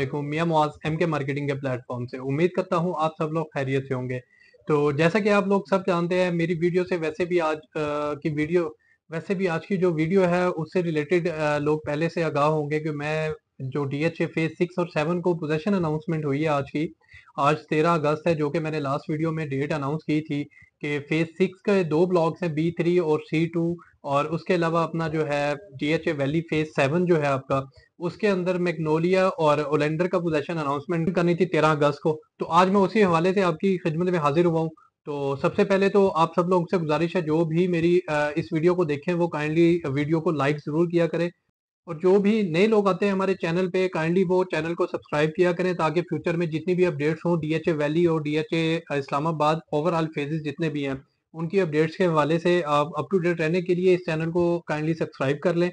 अस्सलाम मियाँ मियां मुआज एम के मार्केटिंग के प्लेटफॉर्म से उम्मीद करता हूँ आप सब लोग खैरियत से होंगे तो जैसा कि आप लोग सब जानते हैं मेरी वीडियो से वैसे भी आज आ, की वीडियो वैसे भी आज की जो वीडियो है उससे रिलेटेड लोग पहले से आगाह होंगे कि मैं जो D H A phase six और सेवन को पोजेशन अनाउंसमेंट हुई है आज की आज तेरह अगस्त है जो कि मैंने लास्ट वीडियो में डेट अनाउंस की थी कि फेज सिक्स के दो ब्लॉग्स हैं बी थ्री और सी टू और उसके अलावा अपना जो है डीएचए वैली फेज सेवन जो है आपका उसके अंदर मैग्नोलिया और ओलेंडर का पोजेशन अनाउंसमेंट करनी थी तेरह अगस्त को तो आज मैं उसी हवाले से आपकी खिदमत में हाजिर हुआ हूँ तो सबसे पहले तो आप सब लोगों से गुजारिश है जो भी मेरी इस वीडियो को देखें वो काइंडली वीडियो को लाइक ज़रूर किया करें और जो भी नए लोग आते हैं हमारे चैनल पे काइंडली वो चैनल को सब्सक्राइब किया करें ताकि फ्यूचर में जितनी भी अपडेट्स हों डीएचए वैली और डीएचए इस्लामाबाद ओवरऑल फेजेस जितने भी हैं उनकी अपडेट्स के हवाले से आप अप टू डेट रहने के लिए इस चैनल को काइंडली सब्सक्राइब कर लें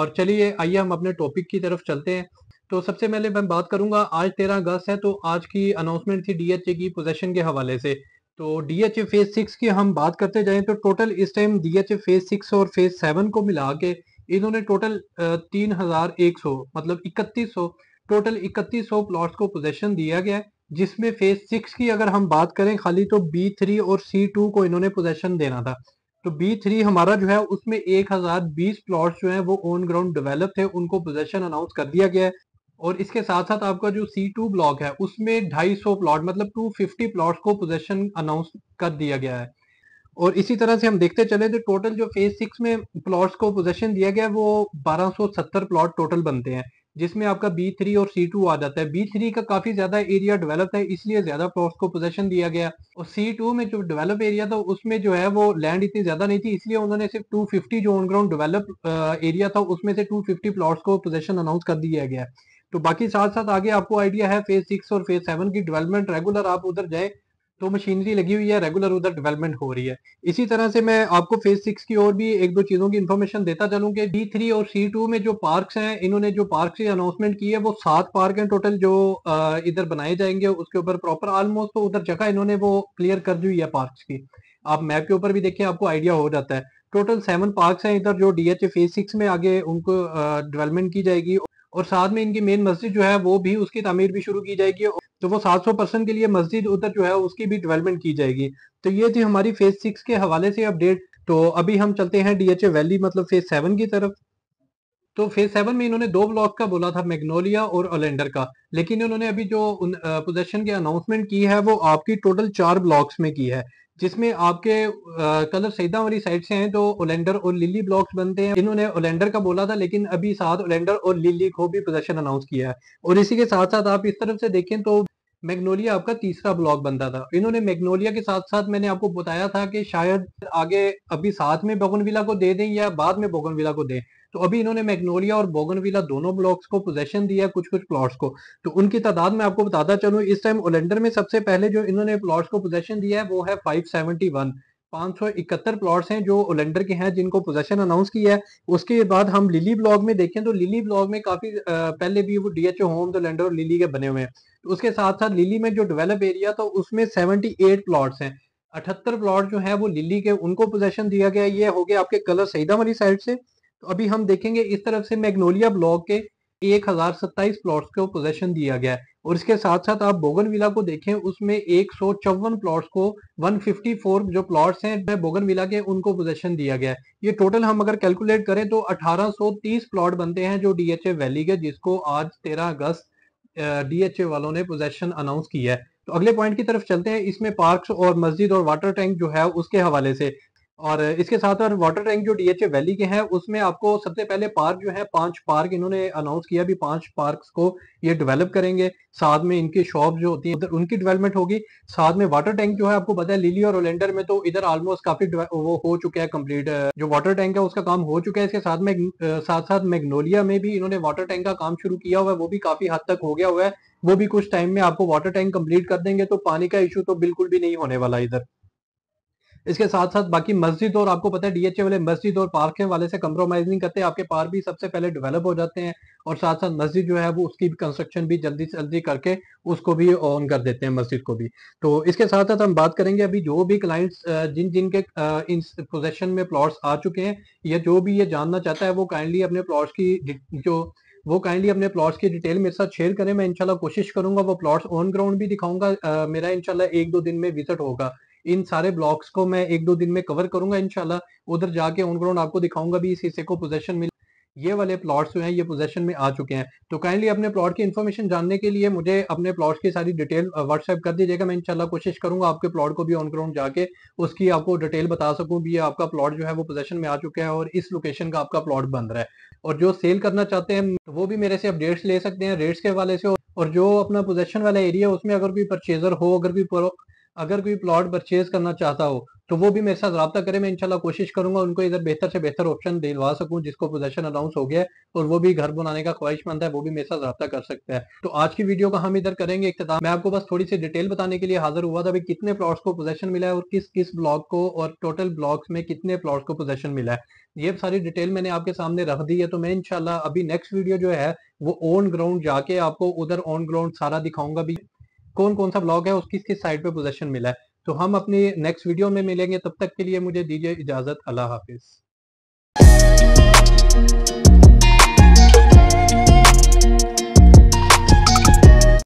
और चलिए आइए हम अपने टॉपिक की तरफ चलते हैं तो सबसे पहले मैं बात करूंगा आज तेरह अगस्त है तो आज की अनाउंसमेंट थी डीएचए की पोजेशन के हवाले से तो डीएचए फेज सिक्स की हम बात करते जाएं तो टोटल इस टाइम डीएचए फेज सिक्स और फेज सेवन को मिला के इन्होंने टोटल तीन हजार एक सौ मतलब इकतीस सौ टोटल इकतीस सौ प्लॉट्स को पोजेशन दिया गया है जिसमें फेज सिक्स की अगर हम बात करें खाली तो बी थ्री और सी टू को इन्होंने पोजेशन देना था तो बी थ्री हमारा जो है उसमें एक हजार बीस प्लॉट जो है वो ऑन ग्राउंड डेवेलप थे उनको पोजेशन अनाउंस कर दिया गया है और इसके साथ साथ आपका जो सी टू ब्लॉक है उसमें ढाई सौ प्लॉट मतलब टू फिफ्टी प्लॉट को पोजेशन अनाउंस कर दिया गया है और इसी तरह से हम देखते चले तो टोटल जो फेज सिक्स में प्लॉट्स को पोजेशन दिया गया है वो सत्तर प्लॉट टोटल बनते हैं जिसमें आपका बी थ्री और सी टू आ जाता है बी थ्री का काफी ज्यादा एरिया डेवलप है इसलिए ज्यादा प्लॉट्स को पोजेशन दिया गया और सी टू में जो डेवलप एरिया था उसमें जो है वो लैंड इतनी ज्यादा नहीं थी इसलिए उन्होंने सिर्फ टू फिफ्टी जो ऑनग्राउंड डेवलप एरिया था उसमें से टू फिफ्टी प्लॉट्स को पोजेशन अनाउंस कर दिया गया तो बाकी साथ साथ आगे आपको आइडिया है फेज सिक्स और फेज सेवन की डेवलपमेंट रेगुलर आप उधर जाए तो मशीनरी लगी हुई है रेगुलर उधर डेवलपमेंट हो रही है इसी तरह से मैं आपको फेज सिक्स की और भी एक दो चीज़ों की इन्फॉर्मेशन देता चलूँ कि डी थ्री और सी टू में जो पार्क्स हैं इन्होंने जो पार्क से अनाउंसमेंट की है वो सात पार्क हैं टोटल जो इधर बनाए जाएंगे उसके ऊपर प्रॉपर ऑलमोस्ट तो उधर जगह इन्होंने वो क्लियर कर दी हुई है पार्क की आप मैप के ऊपर भी देखें आपको आइडिया हो जाता है टोटल सेवन पार्क्स हैं इधर जो डी एच फेज सिक्स में आगे उनको डेवलपमेंट की जाएगी और साथ में इनकी मेन मस्जिद जो है वो भी उसकी तमीर भी शुरू की जाएगी तो वो 700 परसेंट के लिए मस्जिद उधर जो है उसकी भी डेवलपमेंट की जाएगी तो ये थी हमारी फेज सिक्स के हवाले से अपडेट तो अभी हम चलते हैं डीएचए वैली मतलब फेज सेवन की तरफ तो फेज सेवन में इन्होंने दो ब्लॉक का बोला था मैग्नोलिया और ओलेंडर का लेकिन इन्होंने अभी जो पोजेशन की अनाउंसमेंट की है वो आपकी टोटल चार ब्लॉक्स में की है जिसमें आपके कलर सईदा वाली साइड से हैं तो ओलेंडर और लिली ब्लॉक्स बनते हैं इन्होंने ओलेंडर का बोला था लेकिन अभी साथ ओलेंडर और लिली को भी पोजेशन अनाउंस किया है और इसी के साथ साथ आप इस तरफ से देखें तो मैग्नोलिया आपका तीसरा ब्लॉक बनता था इन्होंने मैग्नोलिया के साथ साथ मैंने आपको बताया था कि शायद आगे अभी साथ में बोगनविला को दे दें या बाद में बोगनविला को दें तो अभी इन्होंने मैग्नोलिया और बोगनविला दोनों ब्लॉक्स को पोजेशन दिया कुछ कुछ प्लॉट्स को तो उनकी तादाद मैं आपको बताता चलूँ इस टाइम ओलेंडर में सबसे पहले जो इन्होंने प्लॉट्स को पोजेशन दिया है वो है फाइव 571 प्लॉट्स हैं जो ओलेंडर के हैं जिनको पोजेशन अनाउंस किया है उसके बाद हम लिली ब्लॉग में देखें तो लिली ब्लॉग में काफी पहले भी वो डीएचओ होम्स ओलेंडर और लिली के बने हुए हैं तो उसके साथ साथ लिली में जो डेवलप एरिया तो उसमें 78 प्लॉट्स हैं अठहत्तर प्लॉट जो है वो लिली के उनको पोजेशन दिया गया ये हो गया आपके कलर सईदा वाली साइड से तो अभी हम देखेंगे इस तरफ से मैग्नोलिया ब्लॉक के एक हजार सत्ताईस प्लॉट को पोजेशन दिया गया है और इसके साथ साथ आप बोगनविला को देखें उसमें एक सौ चौवन प्लॉट को 154 जो प्लॉट्स हैं बोगनविला के उनको पोजेशन दिया गया है ये टोटल हम अगर कैलकुलेट करें तो 1830 प्लॉट बनते हैं जो डीएचए वैली के जिसको आज 13 अगस्त डीएचए वालों ने पोजेशन अनाउंस किया है तो अगले पॉइंट की तरफ चलते हैं इसमें पार्क और मस्जिद और वाटर टैंक जो है उसके हवाले से और इसके साथ और वाटर टैंक जो डीएचए वैली के हैं उसमें आपको सबसे पहले पार्क जो है पांच पार्क इन्होंने अनाउंस किया भी पांच पार्क्स को ये डेवलप करेंगे साथ में इनके शॉप जो होती है उनकी डेवलपमेंट होगी साथ में वाटर टैंक जो है आपको पता है लिली और ओलेंडर में तो इधर ऑलमोस्ट काफी वो हो चुका है कम्प्लीट जो वाटर टैंक है उसका काम हो चुका है इसके साथ में साथ साथ मैग्नोलिया में भी इन्होंने वाटर टैंक का काम शुरू किया हुआ है वो भी काफी हद तक हो गया हुआ है वो भी कुछ टाइम में आपको वाटर टैंक कम्प्लीट कर देंगे तो पानी का इशू तो बिल्कुल भी नहीं होने वाला इधर इसके साथ साथ बाकी मस्जिद और आपको पता है डीएचए वाले मस्जिद और पार्क के वाले से कंप्रोमाइज नहीं करते आपके पार्क भी सबसे पहले डेवलप हो जाते हैं और साथ साथ मस्जिद जो है वो उसकी कंस्ट्रक्शन भी जल्दी से जल्दी करके उसको भी ऑन कर देते हैं मस्जिद को भी तो इसके साथ साथ हम बात करेंगे अभी जो भी क्लाइंट्स जिन जिनके इन पोजेशन में प्लॉट्स आ चुके हैं या जो भी ये जानना चाहता है वो काइंडली अपने प्लॉट्स की जो वो काइंडली अपने प्लॉट्स की डिटेल मेरे साथ शेयर करें मैं इंशाल्लाह कोशिश करूंगा वो प्लॉट्स ऑन ग्राउंड भी दिखाऊंगा मेरा इंशाल्लाह एक दो दिन में विजिट होगा इन सारे ब्लॉक्स को मैं एक दो दिन में कवर करूंगा इनशाला उधर जाके ऑन ग्राउंड आपको दिखाऊंगा भी इस हिस्से को पोजेशन मिल ये वाले प्लॉट्स जो हैं ये पोजेशन में आ चुके हैं तो काइंडली अपने प्लॉट की इन्फॉर्मेशन जानने के लिए मुझे अपने प्लॉट की सारी डिटेल व्हाट्सएप कर दीजिएगा मैं इनशाला कोशिश करूंगा आपके प्लॉट को भी ऑन ग्राउंड जाके उसकी आपको डिटेल बता सकूं भी आपका प्लॉट जो है वो पोजेशन में आ चुका है और इस लोकेशन का आपका प्लॉट बन रहा है और जो सेल करना चाहते हैं तो वो भी मेरे से अपडेट्स ले सकते हैं रेट्स के हवाले से और जो अपना पोजेशन वाला एरिया उसमें अगर कोई परचेजर हो अगर कोई अगर कोई प्लॉट परचेज करना चाहता हो तो वो भी मेरे साथ रब्ता करे मैं इंशाल्लाह कोशिश करूंगा उनको इधर बेहतर से बेहतर ऑप्शन दिलवा सकूं जिसको पोजेशन अनाउंस हो गया है और वो भी घर बनाने का ख्वाहिशमंद है वो भी मेरे साथ रहा कर सकता है तो आज की वीडियो का हम इधर करेंगे इख्ताम मैं आपको बस थोड़ी सी डिटेल बताने के लिए हाजिर हुआ था कितने प्लॉट्स को पोजेशन मिला है और किस किस ब्लॉक को और टोटल ब्लॉक्स में कितने प्लॉट्स को पोजेशन मिला है ये सारी डिटेल मैंने आपके सामने रख दी है तो मैं इनशाला अभी नेक्स्ट वीडियो जो है वो ऑन ग्राउंड जाके आपको उधर ऑन ग्राउंड सारा दिखाऊंगा भी कौन कौन सा ब्लॉग है उसकी किस साइड पे पोजेशन मिला है तो हम अपनी नेक्स्ट वीडियो में मिलेंगे तब तक के लिए मुझे दीजिए इजाज़त अल्लाह हाफिज़